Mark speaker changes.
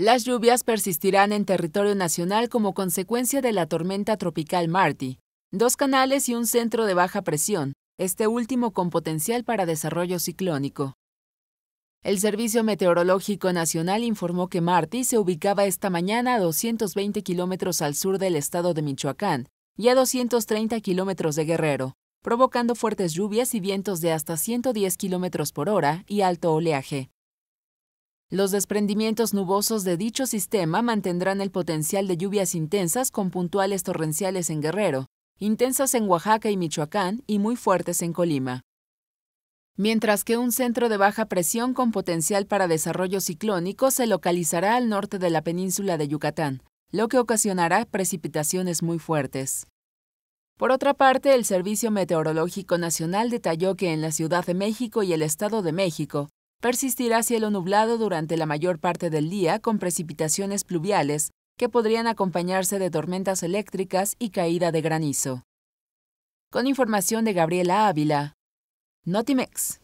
Speaker 1: Las lluvias persistirán en territorio nacional como consecuencia de la tormenta tropical Marty, dos canales y un centro de baja presión, este último con potencial para desarrollo ciclónico. El Servicio Meteorológico Nacional informó que Marty se ubicaba esta mañana a 220 kilómetros al sur del estado de Michoacán y a 230 kilómetros de Guerrero, provocando fuertes lluvias y vientos de hasta 110 kilómetros por hora y alto oleaje. Los desprendimientos nubosos de dicho sistema mantendrán el potencial de lluvias intensas con puntuales torrenciales en Guerrero, intensas en Oaxaca y Michoacán y muy fuertes en Colima. Mientras que un centro de baja presión con potencial para desarrollo ciclónico se localizará al norte de la península de Yucatán, lo que ocasionará precipitaciones muy fuertes. Por otra parte, el Servicio Meteorológico Nacional detalló que en la Ciudad de México y el Estado de México Persistirá cielo nublado durante la mayor parte del día con precipitaciones pluviales que podrían acompañarse de tormentas eléctricas y caída de granizo. Con información de Gabriela Ávila, Notimex.